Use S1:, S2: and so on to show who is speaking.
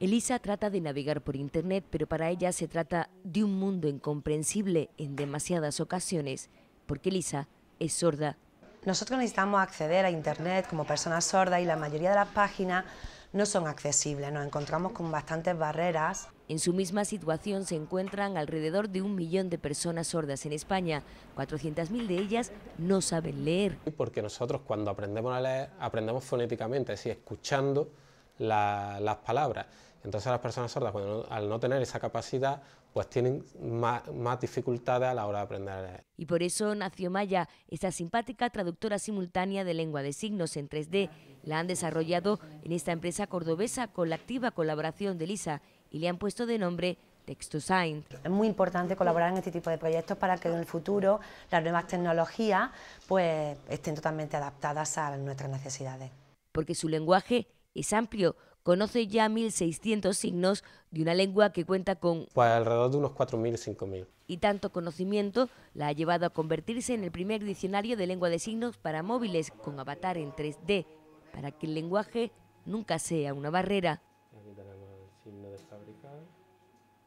S1: Elisa trata de navegar por Internet, pero para ella se trata de un mundo incomprensible en demasiadas ocasiones, porque Elisa
S2: es sorda. Nosotros necesitamos acceder a Internet como personas sordas y la mayoría de las páginas no son accesibles, nos encontramos con bastantes barreras. En su misma
S1: situación se encuentran alrededor de un millón de personas sordas en España, 400.000 de
S3: ellas no
S1: saben leer.
S3: Porque nosotros cuando aprendemos a leer, aprendemos fonéticamente, es decir, escuchando las palabras. Entonces las personas sordas, al no tener esa capacidad, pues tienen más, dificultades a la hora de aprender.
S1: Y por eso nació Maya, esta simpática traductora simultánea de lengua de signos en 3D. La han desarrollado en esta empresa cordobesa con la activa colaboración de Lisa y le han puesto de nombre
S2: TextoSign. Es muy importante colaborar en este tipo de proyectos para que en el futuro las nuevas tecnologías pues, estén totalmente adaptadas a nuestras necesidades. Porque su lenguaje
S1: es amplio, conoce ya 1.600 signos de una lengua que cuenta con...
S3: Pues, alrededor de unos 4.000, 5.000.
S1: Y tanto conocimiento la ha llevado a convertirse en el primer diccionario de lengua de signos para móviles con avatar en 3D, para que el lenguaje nunca sea una barrera.
S3: Aquí tenemos el signo de